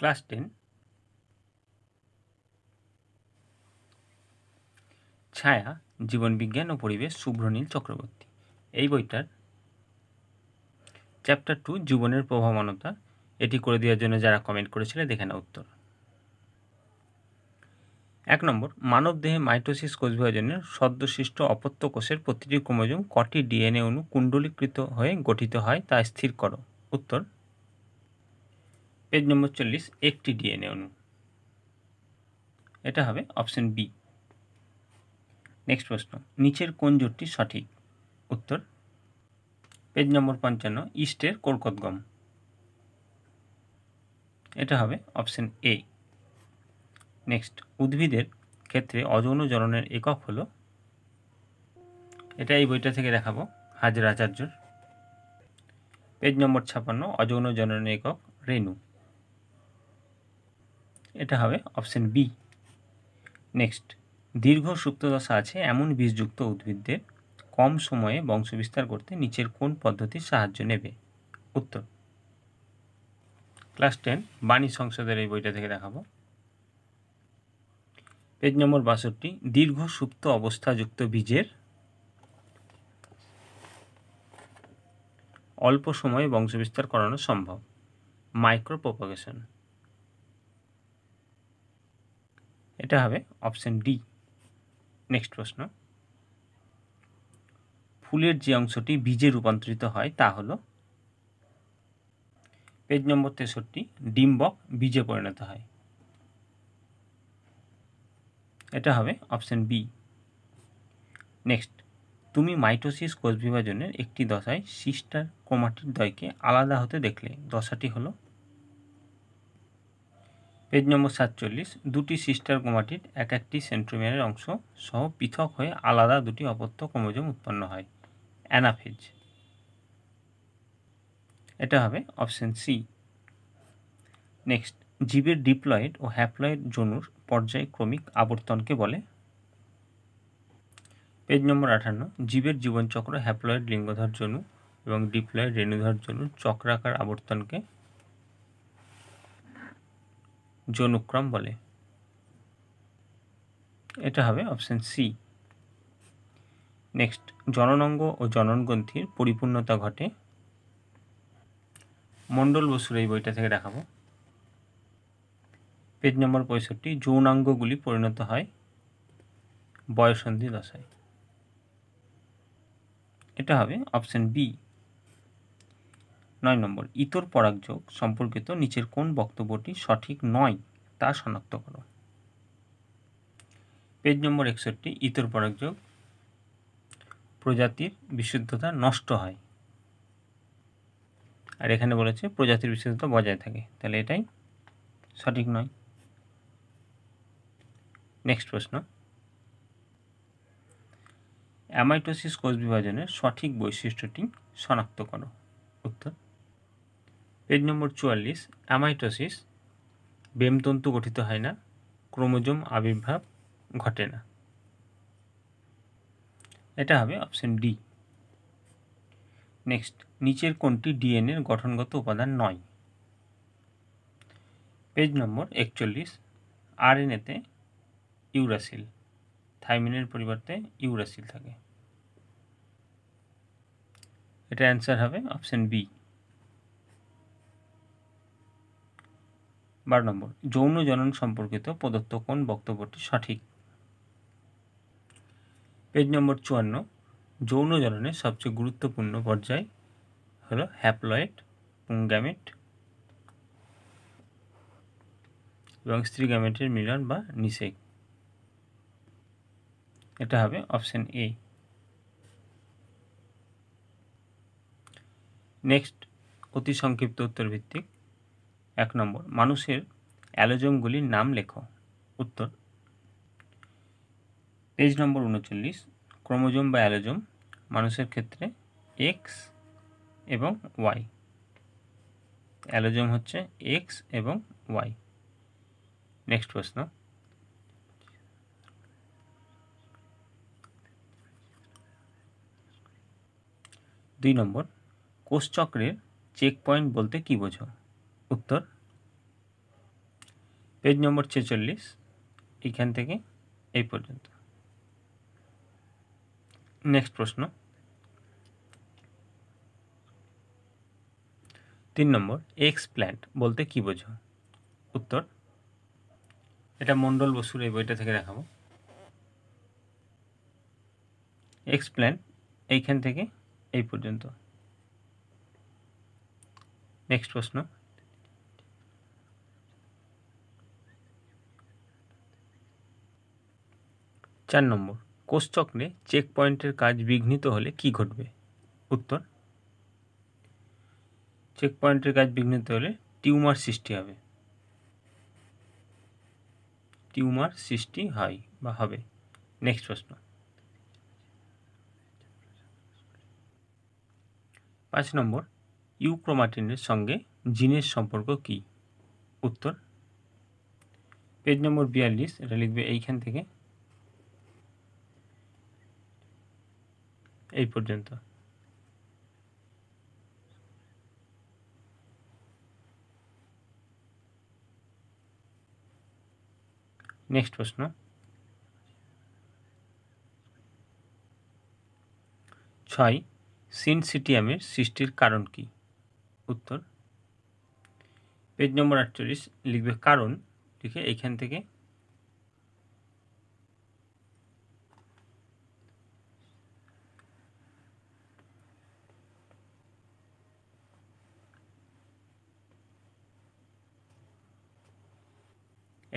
class ten ছায়া জীবন বিজ্ঞান ও পরিবেশ শুভ্রনীল চক্রবর্তী এই বইটার চ্যাপ্টার টু জীবনের প্রভাবমানতা এটি করে দেওয়ার জন্য যারা কমেন্ট করেছিল দেখে না উত্তর এক নম্বর মানবদেহে মাইটোসিস কোষবিভাজনের সদ্যসৃষ্ট অপত্য কোষের প্রতিটি ক্রোমোজোম কটি ডিএনএ অনু কুণ্ডলীকৃত হয়ে গঠিত হয় তা স্থির করো উত্তর পেজ নম্বর চল্লিশ একটি ডিএনএ অণু এটা হবে অপশান বি নেক্সট প্রশ্ন নিচের কোন জোটটি সঠিক উত্তর পেজ নম্বর পঞ্চান্ন ইস্টের কর্কটগম এটা হবে অপশান এ নেক্সট উদ্ভিদের ক্ষেত্রে অযৌন জননের একক হলো এটা এই বইটা থেকে দেখাবো হাজার আচার্যর পেজ নম্বর ছাপান্ন অযৌন জননের একক রেণু এটা হবে অপশান বি নেক্সট দীর্ঘ সুপ্তদশা আছে এমন বীজযুক্ত উদ্ভিদদের কম সময়ে বংশবিস্তার করতে নিচের কোন পদ্ধতির সাহায্য নেবে উত্তর ক্লাস টেন বাণী সংসদের এই বইটা থেকে দেখাবো পেজ নম্বর বাষট্টি দীর্ঘ সুপ্ত অবস্থাযুক্ত বীজের অল্প সময়ে বংশবিস্তার করানো সম্ভব মাইক্রো প্রপোগেশন এটা হবে অপশান ডি নেক্সট প্রশ্ন ফুলের যে অংশটি বীজে রূপান্তরিত হয় তা হলো পেজ নম্বর তেষট্টি ডিম্বক বীজে পরিণত হয় এটা হবে অপশান বি নেক্সট তুমি মাইটোসিস কোষ বিভাজনের একটি দশায় সিস্টার কোমাটির দয়কে আলাদা হতে দেখলে দশাটি হলো পেজ নম্বর সাতচল্লিশ দুটি সিস্টার ক্রোমাটিড এক একটি সেন্ট্রোমিয়ারের অংশ সহ পৃথক হয়ে আলাদা দুটি অপত্য ক্রোমোজোম উৎপন্ন হয় অ্যানাফেজ এটা হবে অপশন সি নেক্সট জীবের ডিপ্লয়েড ও হ্যাপ্লয়েড জনুর পর্যায়ক্রমিক আবর্তনকে বলে পেজ নম্বর আঠান্ন জীবের জীবনচক্র হ্যাপ্লয়েড লিঙ্গধর জনু এবং ডিপ্লয়েড রেণুধর জনুর চক্রাকার আবর্তনকে যৌনক্রম বলে এটা হবে অপশান সি নেক্সট জননঙ্গ ও জননগ্রন্থির পরিপূর্ণতা ঘটে মণ্ডল বসুর এই বইটা থেকে দেখাবো পেজ নম্বর পঁয়ষট্টি যৌনাঙ্গগুলি পরিণত হয় বয়সন্ধি দশায় এটা হবে অপশান বি নয় নম্বর ইতর পরাগযোগ সম্পর্কিত নিচের কোন বক্তব্যটি সঠিক নয় তা শনাক্ত করো পেজ নম্বর একষট্টি ইতর পরাগযোগ প্রজাতির বিশুদ্ধতা নষ্ট হয় আর এখানে বলেছে প্রজাতির বিশুদ্ধতা বজায় থাকে তাহলে এটাই সঠিক নয় নেক্সট প্রশ্ন অ্যামাইটোসিস কোষ বিভাজনের সঠিক বৈশিষ্ট্যটি শনাক্ত করো উত্তর পেজ নম্বর চুয়াল্লিশ অ্যামাইটোসিস বেমতন্তু গঠিত হয় না ক্রোমোজোম আবির্ভাব ঘটে না এটা হবে অপশন ডি নেক্সট নিচের কোনটি ডিএনএর গঠনগত উপাদান নয় পেজ নম্বর একচল্লিশ আর আরএনএতে ইউরাসিল থাইমিনের পরিবর্তে ইউরাসিল থাকে এটা অ্যান্সার হবে অপশন বি বারো নম্বর যৌন জনন সম্পর্কিত প্রদত্ত কোন বক্তব্যটি সঠিক পেজ নম্বর চুয়ান্ন যৌন জননের সবচেয়ে গুরুত্বপূর্ণ পর্যায় হলো হ্যাপ্লয়েড পুংগ্যামেট এবং স্ত্রী গ্যামেটের মিলন বা নিষেক এটা হবে অপশান এ নেক্সট অতি সংক্ষিপ্ত উত্তর ভিত্তিক এক নম্বর মানুষের অ্যালোজমগুলির নাম লেখো উত্তর পেজ নম্বর উনচল্লিশ ক্রোমোজোম বা অ্যালোজম মানুষের ক্ষেত্রে এক্স এবং ওয়াই অ্যালোজম হচ্ছে এক্স এবং ওয়াই নেক্সট প্রশ্ন দুই নম্বর কোষচক্রের চেক পয়েন্ট বলতে কী বোঝো উত্তর পেজ নম্বর ছেচল্লিশ এখান থেকে এই পর্যন্ত নেক্সট প্রশ্ন তিন নম্বর এক্স প্ল্যান্ট বলতে কি বোঝো উত্তর এটা মণ্ডল বসুর এই বইটা থেকে দেখাবো এক্স প্ল্যান্ট এইখান থেকে এই পর্যন্ত নেক্সট প্রশ্ন চার নম্বর কোষচক্রে চেক পয়েন্টের কাজ বিঘ্নিত হলে কি ঘটবে উত্তর চেক পয়েন্টের কাজ বিঘ্নিত হলে টিউমার সৃষ্টি হবে টিউমার সৃষ্টি হয় বা হবে নেক্সট প্রশ্ন পাঁচ নম্বর ইউক্রোমাটিনের সঙ্গে জিনের সম্পর্ক কি উত্তর পেজ নম্বর বিয়াল্লিশ এটা লিখবে এইখান থেকে এই পর্যন্ত নেক্সট প্রশ্ন ছয় সিটিয়ামের সৃষ্টির কারণ কি উত্তর পেজ নম্বর আটচল্লিশ লিখবে কারণ লিখে এইখান থেকে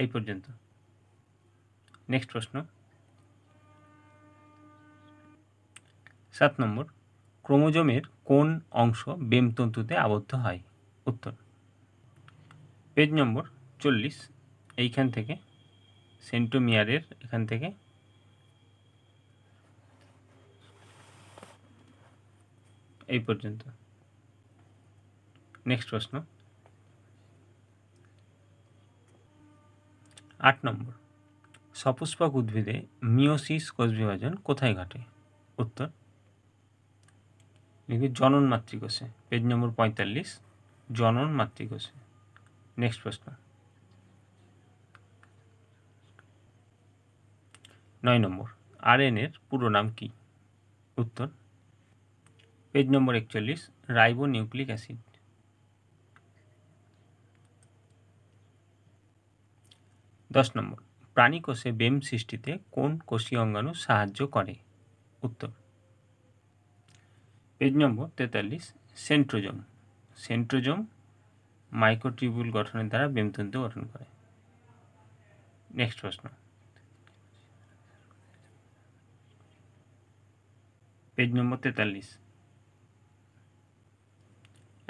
এই পর্যন্ত নেক্সট প্রশ্ন সাত নম্বর ক্রোমোজোমের কোন অংশ বেমতন্তুতে আবদ্ধ হয় উত্তর পেজ নম্বর চল্লিশ এইখান থেকে সেন্টোমিয়ারের এখান থেকে এই পর্যন্ত নেক্সট প্রশ্ন আট নম্বর সপুষ্পক উদ্ভিদে মিওসিস কোষ বিভাজন কোথায় ঘটে উত্তর লিখবে জনন মাতৃকোষে পেজ নম্বর পঁয়তাল্লিশ জনন মাতৃকোষে নেক্সট প্রশ্ন নয় নম্বর আর আরএনএর পুরো নাম কি উত্তর পেজ নম্বর একচল্লিশ রাইবো নিউক্লিক অ্যাসিড দশ নম্বর প্রাণী কোষে বেম সৃষ্টিতে কোন কোষীয় অঙ্গাণু সাহায্য করে উত্তর পেজ নম্বর তেতাল্লিশ সেন্ট্রোজম সেন্ট্রোজম মাইক্রোটিউবুল গঠনের দ্বারা বেমতন্তু গঠন করে নেক্সট প্রশ্ন পেজ নম্বর তেতাল্লিশ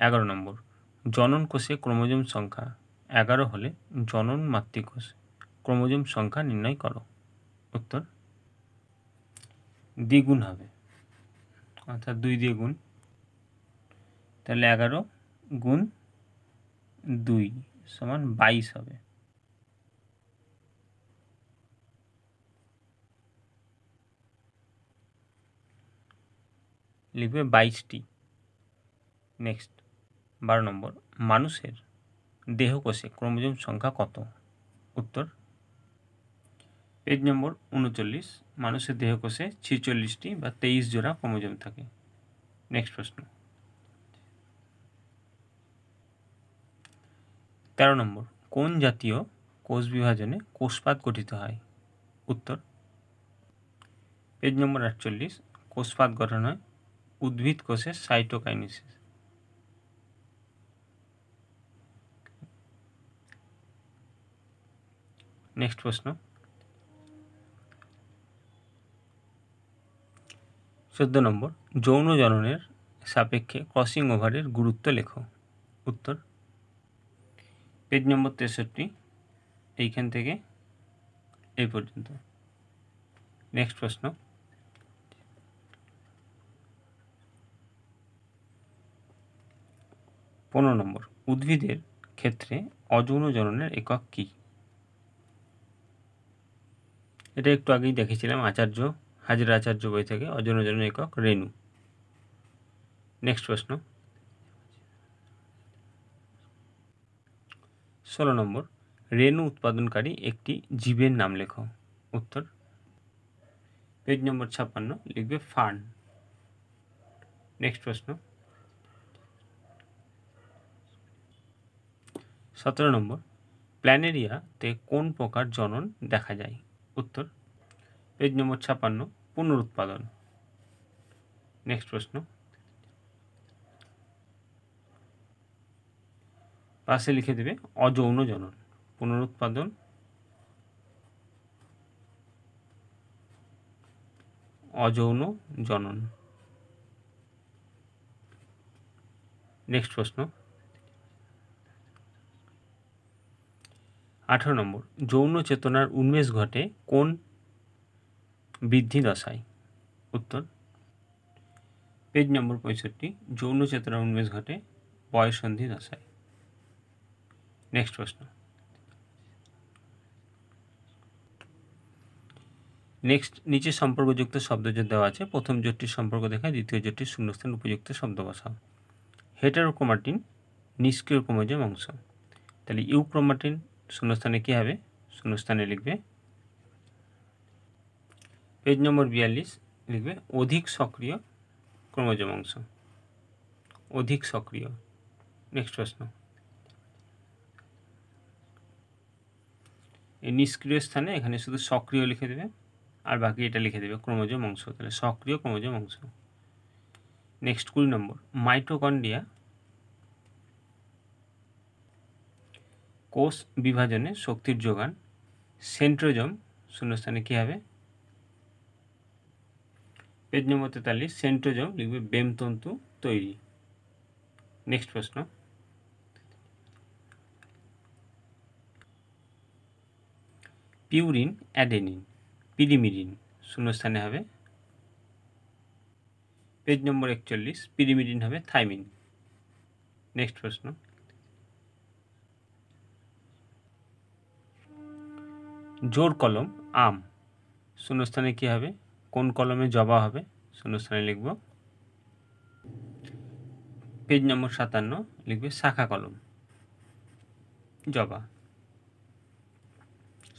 এগারো নম্বর জনন কোষে ক্রোমোজোম সংখ্যা এগারো হলে জনন মাতৃকোষ ক্রোমোজোম সংখ্যা নির্ণয় করো উত্তর দ্বিগুণ হবে অর্থাৎ দুই দিয়ে গুণ তাহলে এগারো গুণ দুই সমান বাইশ হবে লিখবে বাইশটি নেক্সট বারো নম্বর মানুষের দেহকোষে ক্রোমোজোম সংখ্যা কত উত্তর পেজ নম্বর উনচল্লিশ মানুষের দেহ কোষে ছিচল্লিশটি বা তেইশ জোড়া ক্রোমোজোম থাকে নেক্সট প্রশ্ন তেরো নম্বর কোন জাতীয় কোষ বিভাজনে কোষপাত গঠিত হয় উত্তর পেজ নম্বর আটচল্লিশ কোষপাত গঠন হয় উদ্ভিদ কোষের সাইটোকাইনিসিস নেক্সট প্রশ্ন চোদ্দ নম্বর যৌন জননের সাপেক্ষে ক্রসিং ওভারের গুরুত্ব লেখো উত্তর পেজ নম্বর তেষট্টি এইখান থেকে এই পর্যন্ত নেক্সট প্রশ্ন পনেরো নম্বর উদ্ভিদের ক্ষেত্রে অযৌন জননের একক কী এটা একটু আগেই দেখেছিলাম আচার্য হাজরা আচার্য বই থেকে অজনজন একক রেণু নেক্সট প্রশ্ন ষোলো নম্বর রেণু উৎপাদনকারী একটি জীবের নাম লেখো উত্তর পেজ নম্বর ছাপ্পান্ন লিখবে ফার্ন নেক্সট প্রশ্ন সতেরো নম্বর প্ল্যানেরিয়াতে কোন প্রকার জনন দেখা যায় উত্তর পেজ নম্বর ছাপান্ন পুনরুৎপাদন নেক্সট প্রশ্ন পাশে লিখে দেবে অযৌন জনন পুনরুৎপাদন অযৌন জনন নেক্সট প্রশ্ন আঠারো নম্বর যৌন চেতনার উন্মেষ ঘটে কোন বৃদ্ধি দশায় উত্তর পেজ নম্বর পঁয়ষট্টি যৌন চেতনা উন্মেষ ঘটে বয়সন্ধি দশায় নেক্সট প্রশ্ন নেক্সট নিচে সম্পর্কযুক্ত শব্দ যে দেওয়া আছে প্রথম জোটটির সম্পর্ক দেখায় দ্বিতীয় জোটটির শূন্যস্থান উপযুক্ত শব্দ বসাও হেটারোক্রোমাটিন নিষ্ক্রিয় ক্রোমোজোম অংশ তাহলে ইউক্রোমাটিন শূন্যস্থানে কী হবে শূন্যস্থানে লিখবে পেজ নম্বর বিয়াল্লিশ লিখবে অধিক সক্রিয় ক্রোমোজোম অংশ অধিক সক্রিয় নেক্সট প্রশ্ন এই নিষ্ক্রিয় স্থানে এখানে শুধু সক্রিয় লিখে দেবে আর বাকি এটা লিখে দেবে ক্রোমোজোম অংশ তাহলে সক্রিয় ক্রোমোজোম অংশ নেক্সট কুড়ি নম্বর মাইটোকন্ডিয়া কোষ বিভাজনে শক্তির যোগান সেন্ট্রোজম শূন্যস্থানে কী হবে পেজ নম্বর তেতাল্লিশ সেন্ট্রোজম লিখবে বেমতন্তু তৈরি নেক্সট প্রশ্ন পিউরিন অ্যাডেনিন পিরিমিডিন শূন্যস্থানে হবে পেজ নম্বর একচল্লিশ পিরিমিডিন হবে থাইমিন নেক্সট প্রশ্ন জোর কলম আম শূন্যস্থানে কী হবে কোন কলমে জবা হবে শূন্যস্থানে লিখব পেজ নম্বর সাতান্ন লিখবে শাখা কলম জবা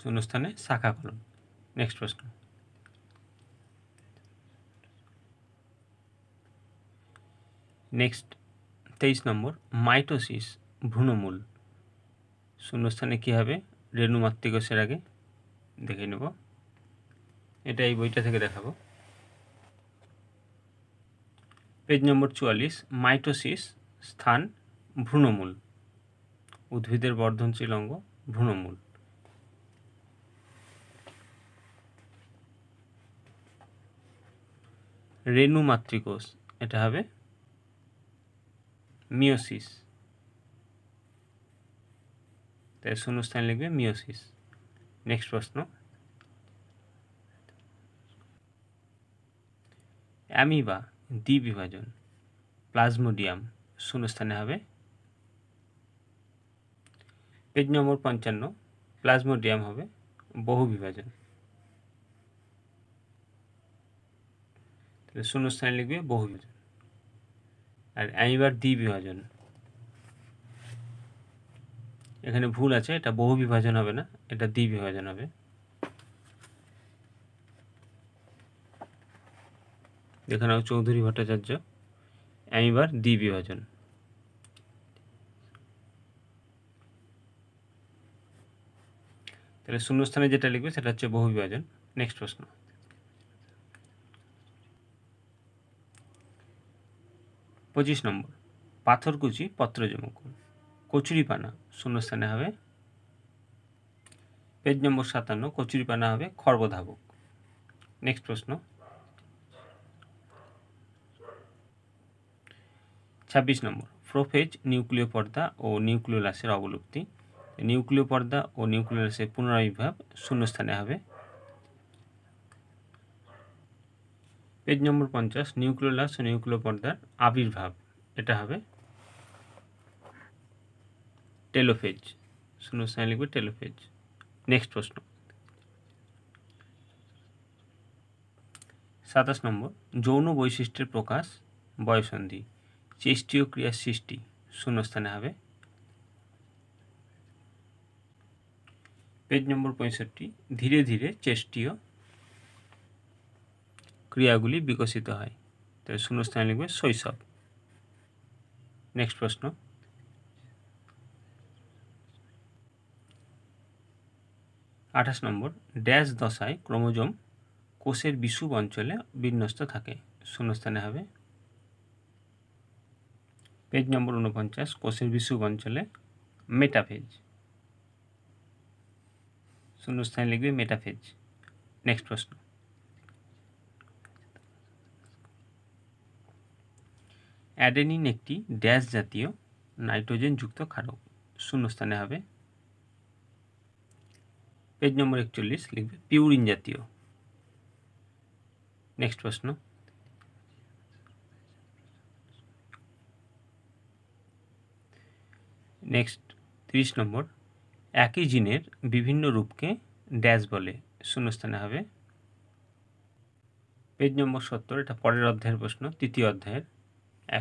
শূন্যস্থানে শাখা কলম নেক্সট প্রশ্ন নেক্সট তেইশ নম্বর মাইটোসিস ভ্রূণমূল শূন্যস্থানে কী হবে রেণুমাতৃকোষের আগে দেখে নেব এটা এই বইটা থেকে দেখাবো পেজ নম্বর চুয়াল্লিশ মাইটোসিস স্থান ভ্রূণমূল উদ্ভিদের বর্ধনশীল অঙ্গ ভ্রূণমূল রেণু মাতৃকোষ এটা হবে মিওসিস তাই শূন্যস্থান লিখবে মিওসিস নেক্সট প্রশ্ন অ্যামিবা দ্বিবিভাজন প্লাজমোডিয়াম শূন্যস্থানে হবে পেজ নম্বর পঞ্চান্ন প্লাজমোডিয়াম হবে বহু বিভাজন তাহলে শূন্যস্থানে লিখবে বহু বিভাজন আর অ্যামিবার দ্বিবিভাজন এখানে ভুল আছে এটা বহু বিভাজন হবে না এটা দ্বিবিভাজন হবে এখানেও চৌধুরী ভট্টাচার্য আমি এবার দ্বি বিভাজন তাহলে শূন্যস্থানে যেটা লিখবে সেটা হচ্ছে বহু বিভাজন নেক্সট প্রশ্ন পঁচিশ নম্বর পাথরকুচি পত্রজমকুল কচুরিপানা শূন্যস্থানে হবে পেজ নম্বর সাতান্ন কচুরিপানা হবে খর্বধাবক নেক্সট প্রশ্ন 26 নম্বর প্রোফেজ নিউক্লিওপর্দা ও নিউক্লিওলাস এর অবলুপ্তি নিউক্লিওপর্দা ও নিউক্লিওলাস এর পুনরবিভব শূন্য স্থানে হবে 3 নম্বর 50 নিউক্লিওলাস ও নিউক্লিওপর্দা আবির্ভাব এটা হবে টेलोফেজ শূন্য স্থানে লিখবি টेलोফেজ নেক্সট প্রশ্ন 27 নম্বর যৌন বৈশিষ্টের প্রকাশ বয়সন্ধি চেষ্টীয় ক্রিয়ার সৃষ্টি শূন্যস্থানে হবে পেজ নম্বর পঁয়ষট্টি ধীরে ধীরে চেষ্টীয় ক্রিয়াগুলি বিকশিত হয় তাহলে শূন্যস্থানে লিখবে শৈশব নেক্সট প্রশ্ন আঠাশ নম্বর ড্যাশ দশায় ক্রোমোজোম কোষের বিষুব অঞ্চলে বিন্যস্ত থাকে শূন্যস্থানে হবে পেজ নম্বর উনপঞ্চাশ কোষের বিষুক অঞ্চলে মেটাফেজ শূন্যস্থানে লিখবে মেটাফেজ নেক্সট প্রশ্ন অ্যাডেনিন একটি ড্যাশ জাতীয় নাইট্রোজেনযুক্ত ক্ষারক শূন্যস্থানে হবে পেজ নম্বর একচল্লিশ লিখবে পিউরিন জাতীয় নেক্সট প্রশ্ন নেক্সট তিরিশ নম্বর একই জিনের বিভিন্ন রূপকে ড্যাশ বলে শূন্যস্থানে হবে পেজ নম্বর সত্তর এটা পরের অধ্যায়ের প্রশ্ন তৃতীয় অধ্যায়ের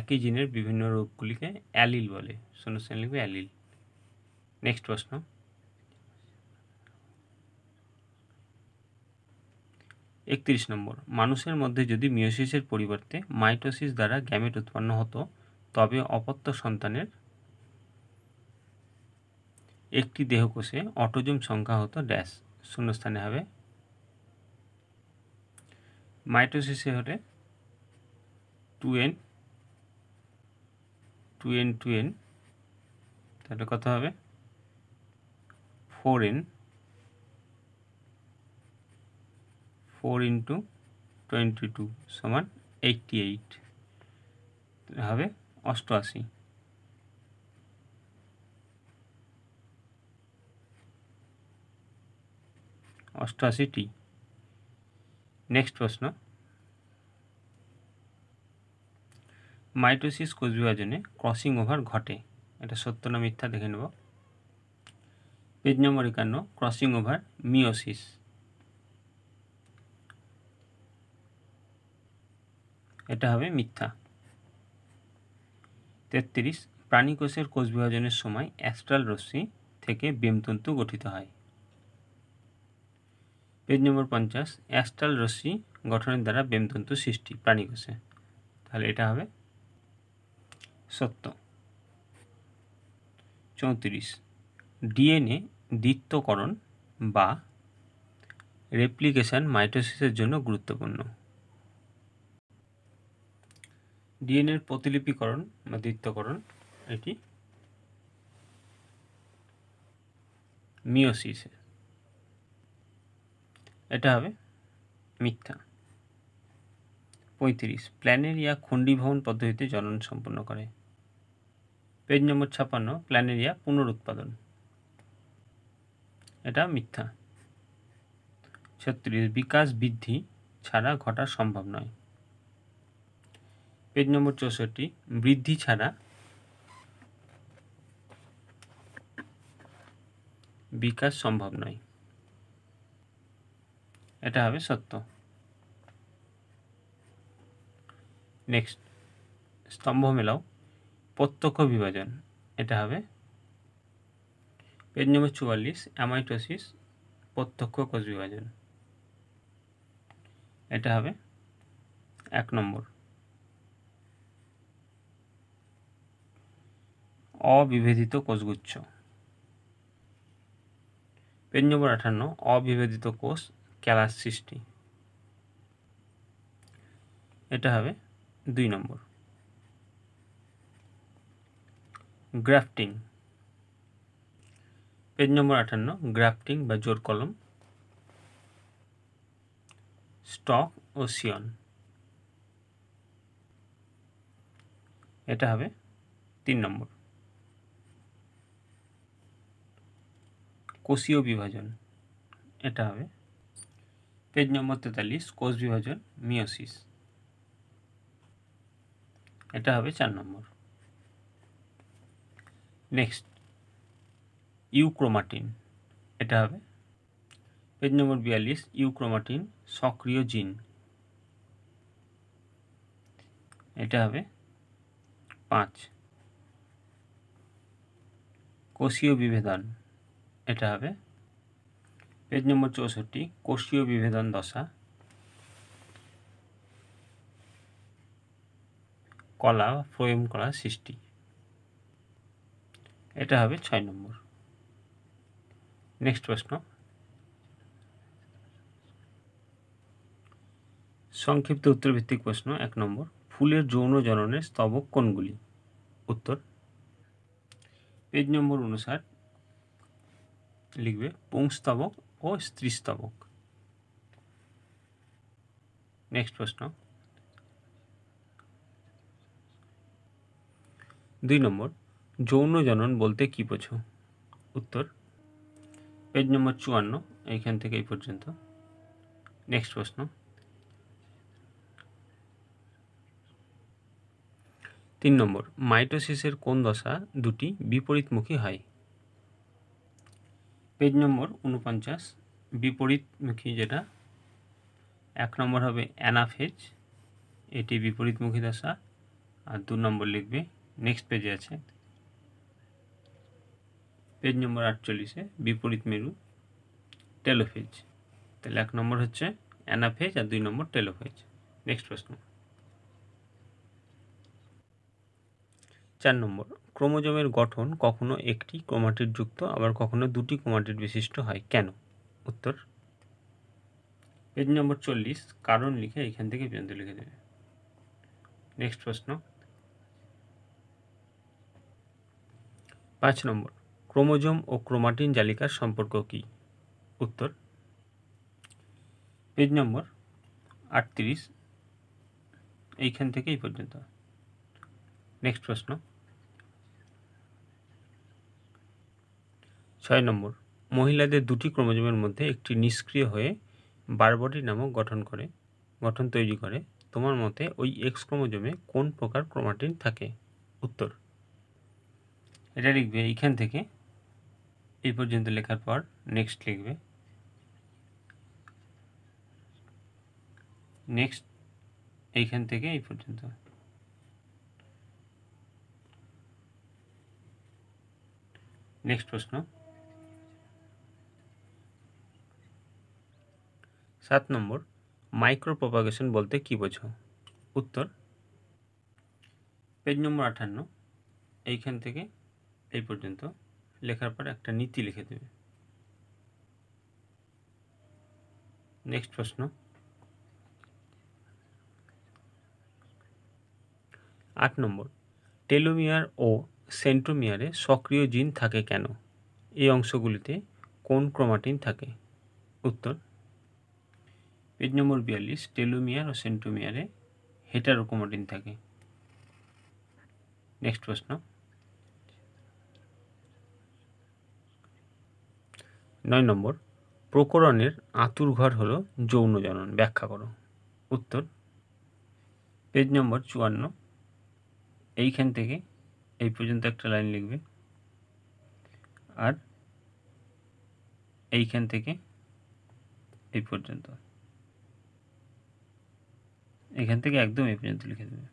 একই জিনের বিভিন্ন রূপগুলিকে অ্যালিল বলে শূন্যস্থানে লিখবে অ্যালিল নেক্সট প্রশ্ন একত্রিশ নম্বর মানুষের মধ্যে যদি মিওসিসের পরিবর্তে মাইটোসিস দ্বারা গ্যামেট উৎপন্ন হতো তবে অপত্য সন্তানের একটি দেহকোষে অটোজোম সংখ্যা হতো ড্যাশ শূন্যস্থানে হবে মাইটোসিসে হলে two N two N two N তাহলে কত হবে four N four into twenty two সমান এইটটি এইট হবে অষ্টআশি অষ্টআশিটি নেক্সট প্রশ্ন মাইটোসিস কোষ বিভাজনে ক্রসিং ওভার ঘটে এটা সত্য না মিথ্যা দেখে নেব পেজ নম্বর একান্ন ক্রসিং ওভার মিওসিস এটা হবে মিথ্যা তেত্রিশ প্রাণী কোষের কোষ বিভাজনের সময় অ্যাস্ট্রাল রশ্মি থেকে বেমতন্তু গঠিত হয় পেজ নম্বর পঞ্চাশ অ্যাস্টাল রশ্মি গঠনের দ্বারা বেমতন্তু সৃষ্টি প্রাণী প্রাণীকোষে তাহলে এটা হবে সত্য চৌত্রিশ ডিএনএ দ্বিত্বকরণ বা রেপ্লিকেশন মাইটোসিসের জন্য গুরুত্বপূর্ণ ডিএনএর প্রতিলিপিকরণ বা দ্বিত্বকরণ এটি মিওসিসে এটা হবে মিথ্যা পঁয়ত্রিশ প্ল্যানেরিয়া খণ্ডীভবন পদ্ধতিতে জনন সম্পন্ন করে পেজ নম্বর ছাপান্ন প্ল্যানেরিয়া পুনরুৎপাদন এটা মিথ্যা ছত্রিশ বিকাশ বৃদ্ধি ছাড়া ঘটা সম্ভব নয় পেজ নম্বর চৌষট্টি বৃদ্ধি ছাড়া বিকাশ সম্ভব নয় এটা হবে সত্য নেক্সট স্তম্ভ মেলাও প্রত্যক্ষ বিভাজন এটা হবে পেজ নম্বর চুয়াল্লিশ অ্যামাইটোসিস প্রত্যক্ষ কোষ বিভাজন এটা হবে এক নম্বর অবিভেদিত কোষগুচ্ছ পেজ নম্বর আঠান্ন অবিভেদিত কোষ ক্যালাস সৃষ্টি এটা হবে দুই নম্বর গ্রাফটিং পেজ নম্বর আটান্ন গ্রাফটিং বা জোর কলম স্টক ও সিয়ন এটা হবে তিন নম্বর কোষীয় বিভাজন এটা হবে পেজ নম্বর তেতাল্লিশ কোষ বিভাজন মিওসিস এটা হবে চার নম্বর নেক্সট ইউক্রোমাটিন এটা হবে পেজ নম্বর বিয়াল্লিশ ইউক্রোমাটিন সক্রিয় জিন এটা হবে পাঁচ কোষীয় বিভেদন এটা হবে পেজ নম্বর চৌষট্টি কোষীয় বিভেদন দশা কলা ফ্লোয়েম কলা সৃষ্টি এটা হবে ছয় নম্বর নেক্সট প্রশ্ন সংক্ষিপ্ত উত্তরভিত্তিক প্রশ্ন এক নম্বর ফুলের যৌন জননের স্তবক কোনগুলি উত্তর পেজ নম্বর উনষাট লিখবে পুংস্তবক ও স্ত্রীস্তবক নেক্সট প্রশ্ন দুই নম্বর যৌন জনন বলতে কি বোঝো উত্তর পেজ নম্বর চুয়ান্ন এইখান থেকে এই পর্যন্ত নেক্সট প্রশ্ন তিন নম্বর মাইটোসিসের কোন দশা দুটি বিপরীতমুখী হয় পেজ নম্বর উনপঞ্চাশ বিপরীতমুখী যেটা এক নম্বর হবে অ্যানাফেজ এটি বিপরীতমুখী দশা আর দু নম্বর লিখবে নেক্সট পেজে আছে পেজ নম্বর আটচল্লিশে বিপরীত মেরু টেলোফেজ তাহলে এক নম্বর হচ্ছে অ্যানাফেজ আর দুই নম্বর টেলোফেজ নেক্সট প্রশ্ন চার নম্বর ক্রোমোজোমের গঠন কখনো একটি ক্রোমাটিড যুক্ত আবার কখনো দুটি ক্রোমাটিড বিশিষ্ট হয় কেন উত্তর পেজ নম্বর চল্লিশ কারণ লিখে এখান থেকে বিন্দু লিখে দেবে নেক্সট প্রশ্ন পাঁচ নম্বর ক্রোমোজোম ও ক্রোমাটিন জালিকার সম্পর্ক কি উত্তর পেজ নম্বর আটত্রিশ এইখান থেকে এই পর্যন্ত নেক্সট প্রশ্ন ছয় নম্বর মহিলাদের দুটি ক্রোমোজোমের মধ্যে একটি নিষ্ক্রিয় হয়ে বারবডি নামক গঠন করে গঠন তৈরি করে তোমার মতে ওই এক্স ক্রোমোজোমে কোন প্রকার ক্রোমাটিন থাকে উত্তর এটা লিখবে এইখান থেকে এই পর্যন্ত লেখার পর নেক্সট লিখবে নেক্সট এইখান থেকে এই পর্যন্ত নেক্সট প্রশ্ন সাত নম্বর মাইক্রো প্রপাগেশন বলতে কী বোঝো উত্তর পেজ নম্বর আঠান্ন এইখান থেকে এই পর্যন্ত লেখার পর একটা নীতি লিখে দেবে নেক্সট প্রশ্ন আট নম্বর টেলোমিয়ার ও সেন্ট্রোমিয়ারে সক্রিয় জিন থাকে কেন এই অংশগুলিতে কোন ক্রোমাটিন থাকে উত্তর পেজ নম্বর বিয়াল্লিশ টেলোমিয়ার ও সেন্টোমিয়ারে হেটারোকোমোডিন থাকে নেক্সট প্রশ্ন নয় নম্বর প্রকরণের আতুর ঘর হল যৌনজনন ব্যাখ্যা করো উত্তর পেজ নম্বর চুয়ান্ন এইখান থেকে এই পর্যন্ত একটা লাইন লিখবে আর এইখান থেকে এই পর্যন্ত এইখান থেকে একদম এই পর্যন্ত লিখে দেবে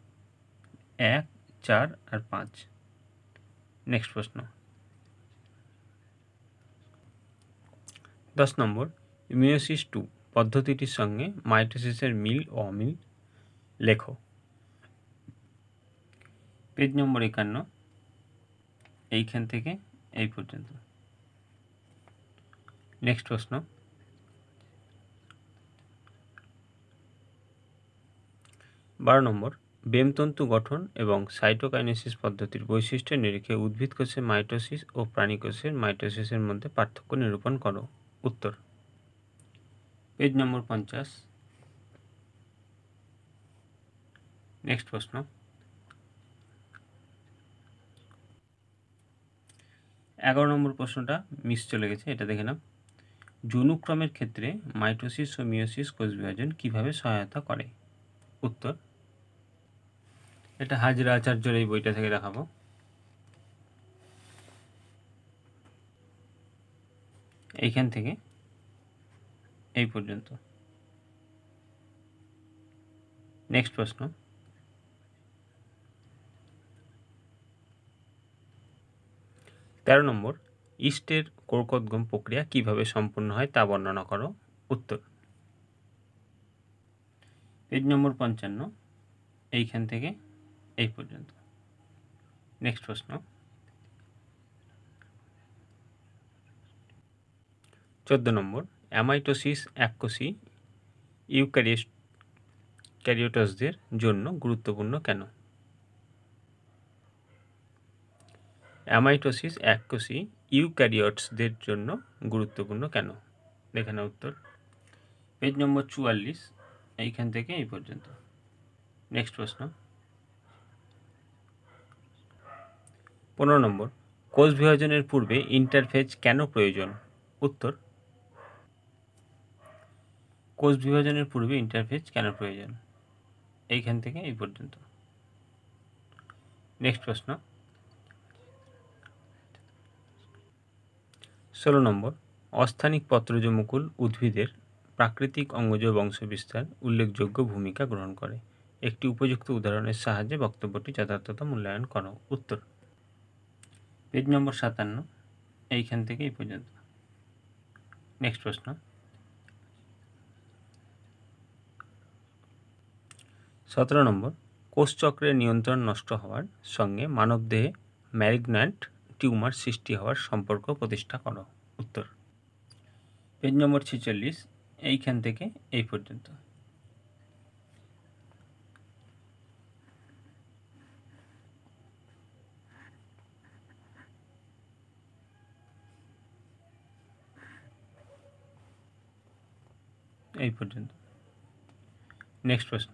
1 4 আর 5 नेक्स्ट প্রশ্ন 10 নম্বর মিওসিস 2 পদ্ধতিটি সঙ্গে মাইটোসিসের মিল ও অমিল লেখো পেজ নম্বর 59 এইখান থেকে এই পর্যন্ত नेक्स्ट প্রশ্ন বারো নম্বর বেমতন্তু গঠন এবং সাইটোকাইনেসিস পদ্ধতির বৈশিষ্ট্যের নিরিখে উদ্ভিদ কোষের মাইটোসিস ও প্রাণী কোষের মাইটোসিসের মধ্যে পার্থক্য নিরূপণ করো উত্তর পেজ নম্বর পঞ্চাশ নেক্সট প্রশ্ন এগারো নম্বর প্রশ্নটা মিস চলে গেছে এটা দেখে নাম যৌনুক্রমের ক্ষেত্রে মাইটোসিস ও মিওসিস কোষ বিভাজন কীভাবে সহায়তা করে উত্তর এটা হাজরা আচার্যের এই বইটা থেকে দেখাবো এইখান থেকে এই পর্যন্ত নেক্সট প্রশ্ন তেরো নম্বর ইস্টের কর্কদগম প্রক্রিয়া কিভাবে সম্পূর্ণ হয় তা বর্ণনা করো উত্তর পেজ নম্বর পঞ্চান্ন এইখান থেকে এই পর্যন্ত নেক্সট প্রশ্ন চোদ্দ নম্বর অ্যামাইটোসিস অ্যাকোসি ইউক্যারিস্ট ক্যারিওটসদের জন্য গুরুত্বপূর্ণ কেন অ্যামাইটোসিস অ্যাকোসি ইউক্যারিওটসদের জন্য গুরুত্বপূর্ণ কেন দেখানো উত্তর পেজ নম্বর চুয়াল্লিশ এইখান থেকে এই পর্যন্ত নেক্সট প্রশ্ন পনেরো নম্বর কোষ বিভাজনের পূর্বে ইন্টারফেজ কেন প্রয়োজন উত্তর কোষ বিভাজনের পূর্বে ইন্টারফেজ কেন প্রয়োজন এইখান থেকে এই পর্যন্ত নেক্সট প্রশ্ন ষোলো নম্বর অস্থানিক পত্রযমুকুল উদ্ভিদের প্রাকৃতিক অঙ্গজ বংশবিস্তার উল্লেখযোগ্য ভূমিকা গ্রহণ করে একটি উপযুক্ত উদাহরণের সাহায্যে বক্তব্যটি যথার্থতা মূল্যায়ন করো উত্তর পেজ নম্বর সাতান্ন এইখান থেকে এই পর্যন্ত নেক্সট প্রশ্ন সতেরো নম্বর কোষচক্রের নিয়ন্ত্রণ নষ্ট হওয়ার সঙ্গে মানবদেহে ম্যারিগন্যান্ট টিউমার সৃষ্টি হওয়ার সম্পর্ক প্রতিষ্ঠা করো উত্তর পেজ নম্বর ছেচল্লিশ এইখান থেকে এই পর্যন্ত এই পর্যন্ত নেক্সট প্রশ্ন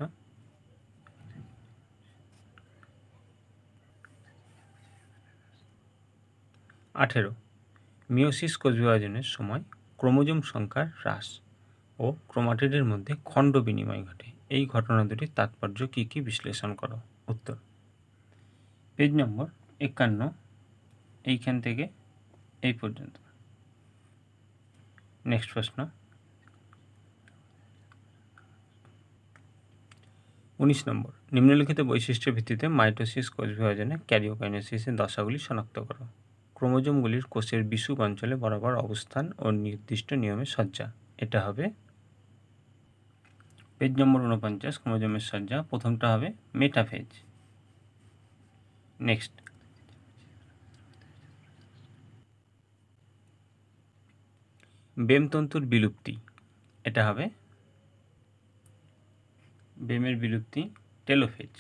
আঠেরো মিওসিস কোষবিভাজনের সময় ক্রোমোজোম সংখ্যার হ্রাস ও ক্রোমাটিডের মধ্যে খণ্ড বিনিময় ঘটে এই ঘটনা দুটির তাৎপর্য কী কী বিশ্লেষণ করো উত্তর পেজ নম্বর একান্ন এইখান থেকে এই পর্যন্ত নেক্সট প্রশ্ন উনিশ নম্বর নিম্নলিখিত বৈশিষ্ট্যের ভিত্তিতে মাইটোসিস কোষ বিভাজনে ক্যারিওকাইনোসিসের দশাগুলি শনাক্ত করো ক্রোমোজোমগুলির কোষের বিশুক অঞ্চলে বরাবর অবস্থান ও নির্দিষ্ট নিয়মে সজ্জা এটা হবে পেজ নম্বর উনপঞ্চাশ ক্রোমোজোমের সজ্জা প্রথমটা হবে মেটাফেজ নেক্সট বেমতন্তুর বিলুপ্তি এটা হবে বেমের বিলুপ্তি টেলোফেজ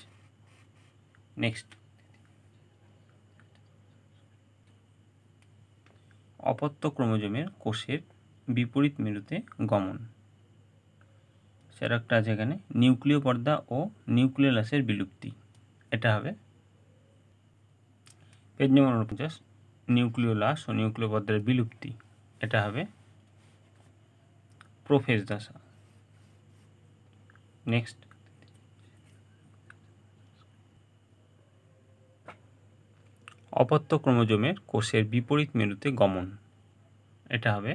নেক্সট অপত্য ক্রোমোজোমের কোষের বিপরীত মেরুতে গমন সের একটা আছে এখানে নিউক্লিয় পর্দা ও নিউক্লিয়াসের বিলুপ্তি এটা হবে পেজ নম্বর উনপঞ্চাশ নিউক্লিওলাস ও নিউক্লিয় পর্দার বিলুপ্তি এটা হবে প্রোফেজ দশা নেক্সট অপত্য ক্রোমোজোমের কোষের বিপরীত মেরুতে গমন এটা হবে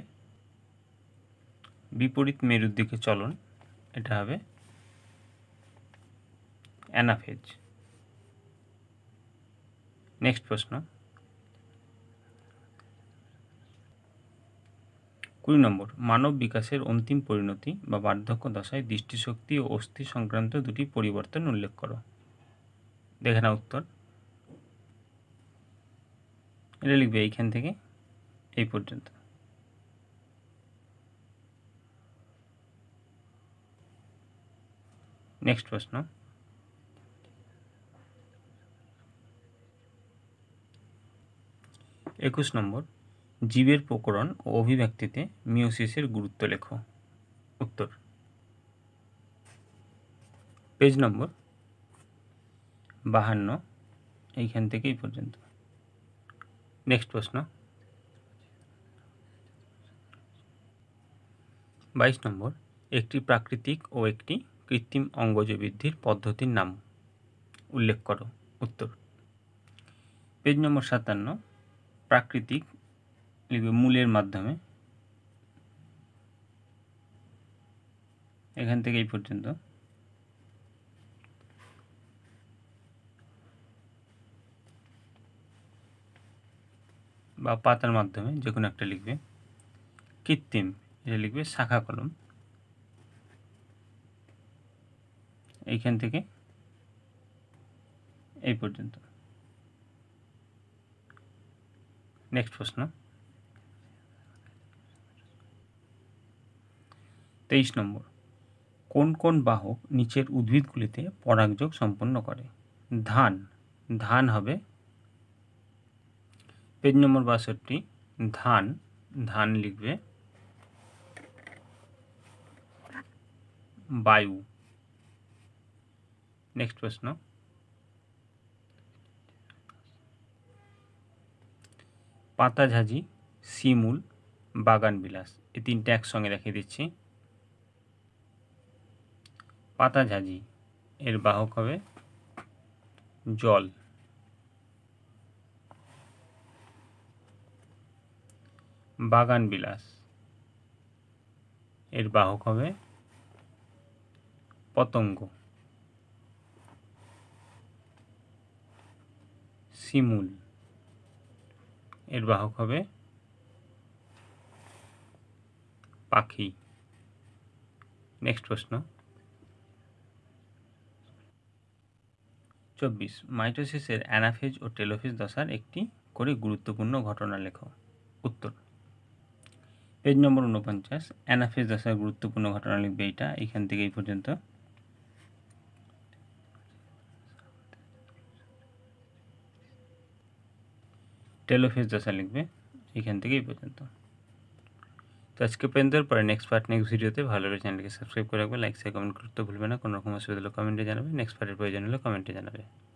বিপরীত মেরুর দিকে চলন এটা হবে অ্যানাফেজ নেক্সট প্রশ্ন কুড়ি নম্বর মানব বিকাশের অন্তিম পরিণতি বা বার্ধক্য দশায় দৃষ্টিশক্তি ও অস্থি সংক্রান্ত দুটি পরিবর্তন উল্লেখ করো দেখে না উত্তর এটা লিখবে এইখান থেকে এই পর্যন্ত নেক্সট প্রশ্ন একুশ নম্বর জীবের প্রকরণ ও অভিব্যক্তিতে মিওসিসের গুরুত্ব লেখ উত্তর পেজ নম্বর বাহান্ন এইখান থেকেই পর্যন্ত নেক্সট প্রশ্ন বাইশ নম্বর একটি প্রাকৃতিক ও একটি কৃত্রিম অঙ্গজ বৃদ্ধির পদ্ধতির নাম উল্লেখ করো উত্তর পেজ নম্বর সাতান্ন প্রাকৃতিক লিখবে মূলের মাধ্যমে এখান থেকে এই পর্যন্ত বা পাতার মাধ্যমে যে কোনো একটা লিখবে কৃত্রিম এটা লিখবে শাখা কলম এইখান থেকে এই পর্যন্ত নেক্সট প্রশ্ন তেইশ নম্বর কোন কোন বাহক নিচের উদ্ভিদগুলিতে পরাগযোগ সম্পন্ন করে ধান ধান হবে পেজ নম্বর বাষট্টি ধান ধান লিখবে বায়ু নেক্সট প্রশ্ন পাতা ঝাঁজি শিমুল বাগান বিলাস এই তিনটা একসঙ্গে দেখিয়ে দিচ্ছি পাতা ঝাঁজি এর বাহক হবে জল বাগান বিলাস এর বাহক হবে পতঙ্গ শিমুল এর বাহক হবে পাখি নেক্সট প্রশ্ন চব্বিশ মাইটোসিসের অ্যানাফেজ ও টেলোফেজ দশার একটি করে গুরুত্বপূর্ণ ঘটনা লেখ উত্তর पेज नंबर 49 एनएफएस जसার গুরুত্বপূর্ণ ঘটনা লিখবে এটা এইখান থেকে এই পর্যন্ত টেলিফেস जसার লিখবে এইখান থেকে এই পর্যন্ত আজকে পেজের পর नेक्स्ट पार्ट নেক্সট ভিডিওতে ভালো করে চ্যানেলকে সাবস্ক্রাইব করে রাখবে লাইক শেয়ার কমেন্ট করতে ভুলবে না কোন রকম অসুবিধা হলে কমেন্টে জানাবে নেক্সট পার্টের প্রয়োজন হলে কমেন্টে জানাবে